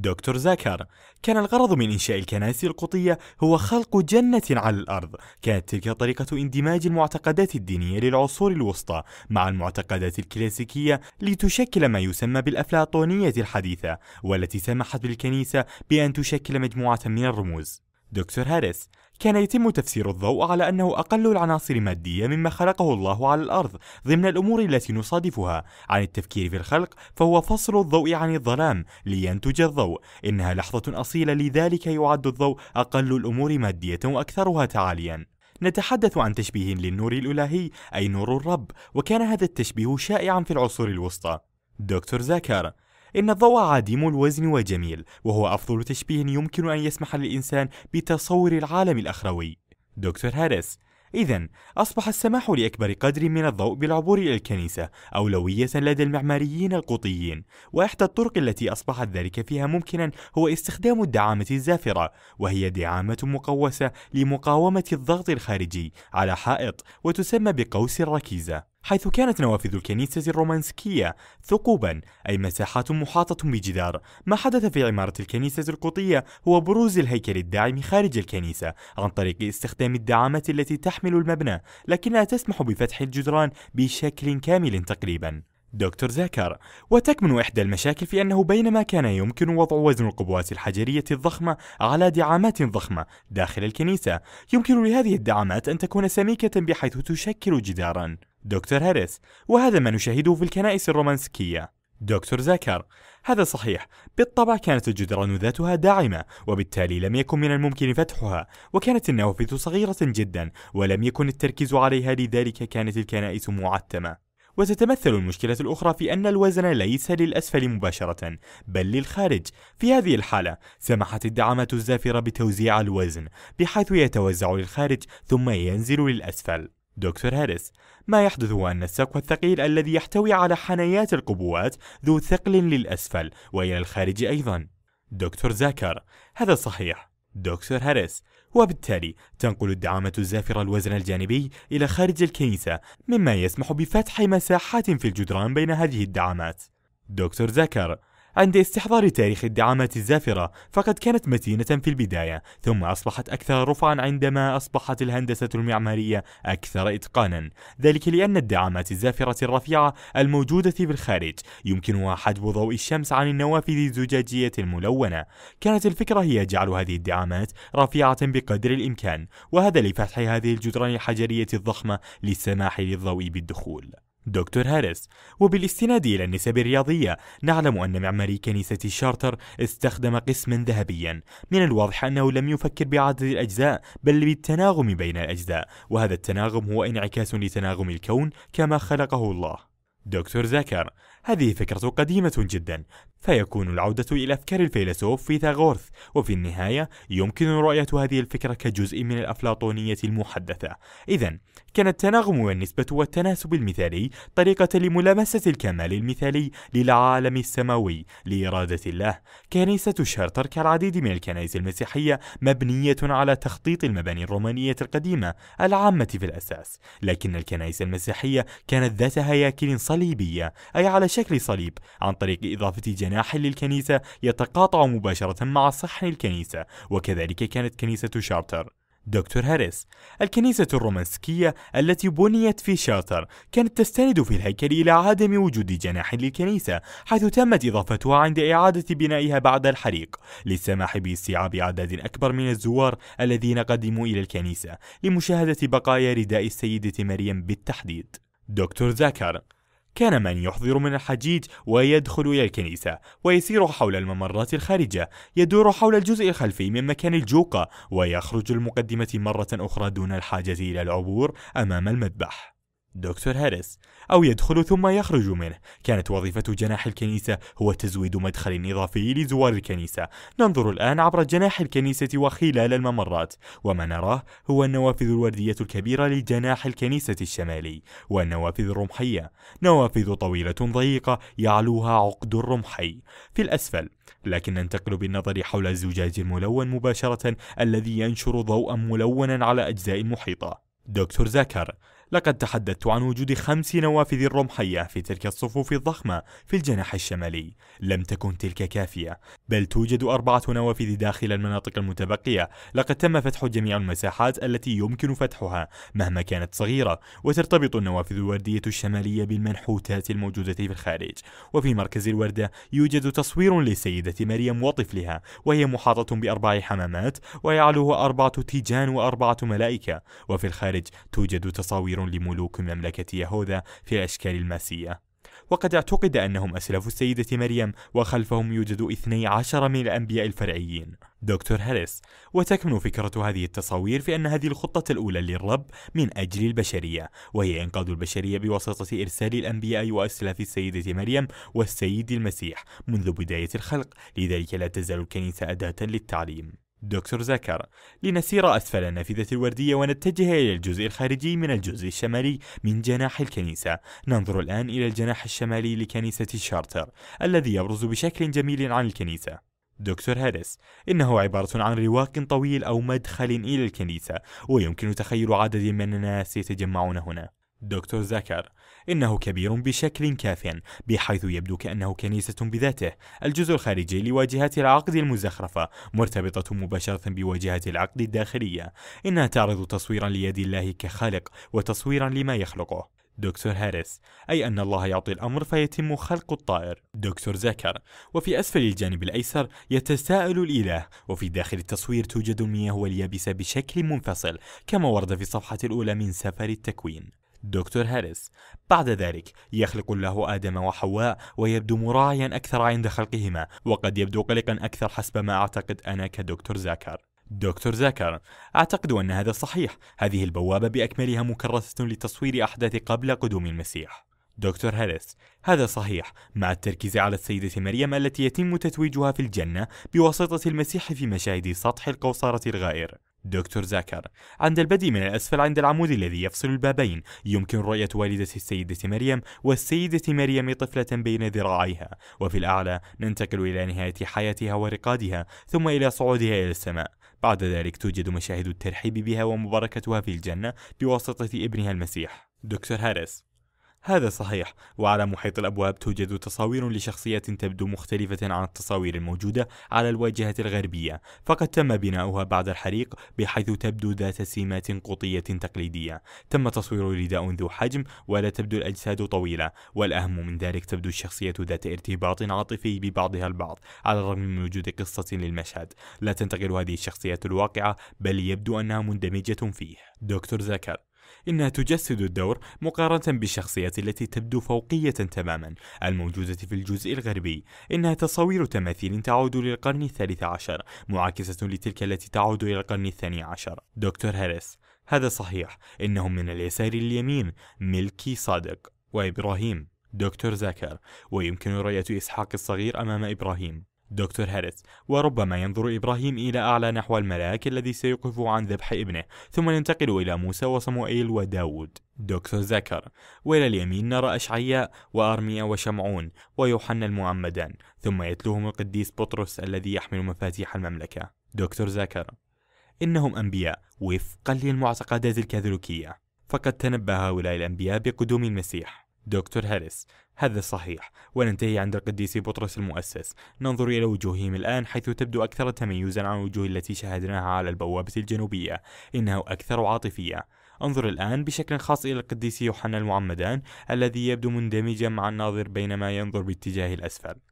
دكتور زكر كان الغرض من إنشاء الكنائس القطية هو خلق جنة على الأرض كانت تلك طريقة اندماج المعتقدات الدينية للعصور الوسطى مع المعتقدات الكلاسيكية لتشكل ما يسمى بالأفلاطونية الحديثة والتي سمحت بالكنيسة بأن تشكل مجموعة من الرموز دكتور هاريس كان يتم تفسير الضوء على أنه أقل العناصر مادية مما خلقه الله على الأرض ضمن الأمور التي نصادفها عن التفكير في الخلق فهو فصل الضوء عن الظلام لينتج الضوء إنها لحظة أصيلة لذلك يعد الضوء أقل الأمور مادية وأكثرها تعاليا نتحدث عن تشبيه للنور الإلهي أي نور الرب وكان هذا التشبيه شائعا في العصور الوسطى دكتور زكر إن الضوء عديم الوزن وجميل وهو أفضل تشبيه يمكن أن يسمح للإنسان بتصور العالم الأخروي دكتور هاريس إذا أصبح السماح لأكبر قدر من الضوء بالعبور إلى الكنيسة أولوية لدى المعماريين القوطيين، وإحدى الطرق التي أصبحت ذلك فيها ممكنا هو استخدام الدعامة الزافرة، وهي دعامة مقوسة لمقاومة الضغط الخارجي على حائط وتسمى بقوس الركيزة. حيث كانت نوافذ الكنيسة الرومانسكية ثقوبا أي مساحات محاطة بجدار ما حدث في عمارة الكنيسة القوطية هو بروز الهيكل الداعم خارج الكنيسة عن طريق استخدام الدعامات التي تحمل المبنى لكنها تسمح بفتح الجدران بشكل كامل تقريبا دكتور زكر وتكمن إحدى المشاكل في أنه بينما كان يمكن وضع وزن القبوات الحجرية الضخمة على دعامات ضخمة داخل الكنيسة يمكن لهذه الدعامات أن تكون سميكة بحيث تشكل جداراً دكتور هاريس وهذا ما نشاهده في الكنائس الرومانسكية دكتور زكر هذا صحيح بالطبع كانت الجدران ذاتها داعمة وبالتالي لم يكن من الممكن فتحها وكانت النوافذ صغيرة جدا ولم يكن التركيز عليها لذلك كانت الكنائس معتمة وتتمثل المشكلة الأخرى في أن الوزن ليس للأسفل مباشرة بل للخارج في هذه الحالة سمحت الدعامات الزافرة بتوزيع الوزن بحيث يتوزع للخارج ثم ينزل للأسفل دكتور هاريس ما يحدث هو أن السقف الثقيل الذي يحتوي على حنيات القبوات ذو ثقل للأسفل وإلى الخارج أيضا دكتور زاكر هذا صحيح دكتور هاريس وبالتالي تنقل الدعامة الزافرة الوزن الجانبي إلى خارج الكنيسة مما يسمح بفتح مساحات في الجدران بين هذه الدعامات دكتور زكر عند استحضار تاريخ الدعامات الزافرة فقد كانت متينة في البداية ثم أصبحت أكثر رفعا عندما أصبحت الهندسة المعمارية أكثر إتقانا ذلك لأن الدعامات الزافرة الرفيعة الموجودة بالخارج يمكنها حجب ضوء الشمس عن النوافذ الزجاجية الملونة كانت الفكرة هي جعل هذه الدعامات رفيعة بقدر الإمكان وهذا لفتح هذه الجدران الحجرية الضخمة للسماح للضوء بالدخول دكتور هاريس وبالاستناد إلى النسب الرياضية نعلم أن معماري كنيسة شارتر استخدم قسما ذهبيا من الواضح أنه لم يفكر بعدد الأجزاء بل بالتناغم بين الأجزاء وهذا التناغم هو انعكاس لتناغم الكون كما خلقه الله دكتور زكر هذه فكرة قديمة جدا فيكون العودة إلى أفكار الفيلسوف فيثاغورث وفي النهاية يمكن رؤية هذه الفكرة كجزء من الأفلاطونية المحدثة إذا كان التناغم والنسبة والتناسب المثالي طريقة لملامسة الكمال المثالي للعالم السماوي لإرادة الله كنيسة شارتر كالعديد من الكنائس المسيحية مبنية على تخطيط المباني الرومانية القديمة العامة في الأساس لكن الكنائس المسيحية كانت ذات هياكل صليبية أي على شكل صليب عن طريق إضافة جانب جناح للكنيسة يتقاطع مباشرة مع صحن الكنيسة وكذلك كانت كنيسة شارتر دكتور هاريس الكنيسة الرومانسكية التي بنيت في شارتر كانت تستند في الهيكل إلى عدم وجود جناح للكنيسة حيث تمت إضافتها عند إعادة بنائها بعد الحريق للسماح باستيعاب أعداد أكبر من الزوار الذين قدموا إلى الكنيسة لمشاهدة بقايا رداء السيدة مريم بالتحديد دكتور ذكر كان من يحضر من الحجيج ويدخل إلى الكنيسة ويسير حول الممرات الخارجة يدور حول الجزء الخلفي من مكان الجوقة ويخرج المقدمة مرة أخرى دون الحاجة إلى العبور أمام المذبح دكتور هاريس أو يدخل ثم يخرج منه كانت وظيفة جناح الكنيسة هو تزويد مدخل إضافي لزوار الكنيسة ننظر الآن عبر جناح الكنيسة وخلال الممرات وما نراه هو النوافذ الوردية الكبيرة لجناح الكنيسة الشمالي والنوافذ الرمحية نوافذ طويلة ضيقة يعلوها عقد رمحي في الأسفل لكن ننتقل بالنظر حول الزجاج الملون مباشرة الذي ينشر ضوءا ملونا على أجزاء محيطة دكتور زكر لقد تحدثت عن وجود خمس نوافذ رمحية في تلك الصفوف الضخمة في الجناح الشمالي لم تكن تلك كافية بل توجد أربعة نوافذ داخل المناطق المتبقية لقد تم فتح جميع المساحات التي يمكن فتحها مهما كانت صغيرة وترتبط النوافذ الوردية الشمالية بالمنحوتات الموجودة في الخارج وفي مركز الوردة يوجد تصوير للسيدة مريم وطفلها وهي محاطة بأربع حمامات ويعلوها أربعة تيجان وأربعة ملائكة وفي الخارج توجد تصاوير كبير لملوك مملكة يهوذا في الأشكال الماسية وقد اعتقد أنهم أسلاف السيدة مريم وخلفهم يوجد 12 من الأنبياء الفرعيين دكتور هاريس وتكمن فكرة هذه التصاوير في أن هذه الخطة الأولى للرب من أجل البشرية وهي إنقاذ البشرية بواسطة إرسال الأنبياء وأسلاف السيدة مريم والسيد المسيح منذ بداية الخلق لذلك لا تزال الكنيسة أداة للتعليم دكتور زكر لنسير أسفل النافذة الوردية ونتجه إلى الجزء الخارجي من الجزء الشمالي من جناح الكنيسة ننظر الآن إلى الجناح الشمالي لكنيسة الشارتر الذي يبرز بشكل جميل عن الكنيسة دكتور هاريس إنه عبارة عن رواق طويل أو مدخل إلى الكنيسة ويمكن تخيل عدد من الناس يتجمعون هنا دكتور زكر إنه كبير بشكل كاف بحيث يبدو كأنه كنيسة بذاته الجزء الخارجي لواجهات العقد المزخرفة مرتبطة مباشرة بواجهة العقد الداخلية إنها تعرض تصويرا ليد الله كخالق وتصويرا لما يخلقه دكتور هاريس أي أن الله يعطي الأمر فيتم خلق الطائر دكتور زكر وفي أسفل الجانب الأيسر يتساءل الإله وفي داخل التصوير توجد المياه واليابسة بشكل منفصل كما ورد في الصفحة الأولى من سفر التكوين دكتور هاريس بعد ذلك يخلق الله آدم وحواء ويبدو مراعيا أكثر عند خلقهما وقد يبدو قلقا أكثر حسب ما أعتقد أنا كدكتور زاكر دكتور زاكر أعتقد أن هذا صحيح هذه البوابة بأكملها مكرسة لتصوير أحداث قبل قدوم المسيح دكتور هاريس هذا صحيح مع التركيز على السيدة مريم التي يتم تتويجها في الجنة بواسطة المسيح في مشاهد سطح القوصرة الغائر دكتور زاكر عند البدء من الأسفل عند العمود الذي يفصل البابين يمكن رؤية والدة السيدة مريم والسيدة مريم طفلة بين ذراعيها وفي الأعلى ننتقل إلى نهاية حياتها ورقادها ثم إلى صعودها إلى السماء بعد ذلك توجد مشاهد الترحيب بها ومباركتها في الجنة بواسطة ابنها المسيح دكتور هاريس هذا صحيح وعلى محيط الأبواب توجد تصاوير لشخصيات تبدو مختلفة عن التصاوير الموجودة على الواجهة الغربية فقد تم بناؤها بعد الحريق بحيث تبدو ذات سمات قطية تقليدية تم تصوير رداء ذو حجم ولا تبدو الأجساد طويلة والأهم من ذلك تبدو الشخصية ذات ارتباط عاطفي ببعضها البعض على الرغم من وجود قصة للمشهد لا تنتقل هذه الشخصيات الواقعة بل يبدو أنها مندمجة فيه دكتور زكر إنها تجسد الدور مقارنة بالشخصية التي تبدو فوقية تماما الموجودة في الجزء الغربي إنها تصاوير تماثيل تعود للقرن الثالث عشر معاكسة لتلك التي تعود إلى القرن الثاني عشر دكتور هاريس هذا صحيح إنهم من اليسار اليمين ملكي صادق وإبراهيم دكتور زاكر ويمكن رؤية إسحاق الصغير أمام إبراهيم دكتور هاريس وربما ينظر إبراهيم إلى أعلى نحو الملاك الذي سيقف عن ذبح ابنه ثم ينتقل إلى موسى وصموئيل وداود دكتور زكر وإلى اليمين نرى أشعياء وأرميا وشمعون ويوحنا المعمدان ثم يتلوهم القديس بطرس الذي يحمل مفاتيح المملكة دكتور زكر إنهم أنبياء وفقا للمعتقدات الكاثوليكية فقد تنبه هؤلاء الأنبياء بقدوم المسيح دكتور هاريس هذا صحيح وننتهي عند القديس بطرس المؤسس ننظر إلى وجوههم الآن حيث تبدو أكثر تميزا عن الوجوه التي شاهدناها على البوابة الجنوبية إنه أكثر عاطفية انظر الآن بشكل خاص إلى القديس يوحنا المعمدان الذي يبدو مندمجا مع الناظر بينما ينظر باتجاه الأسفل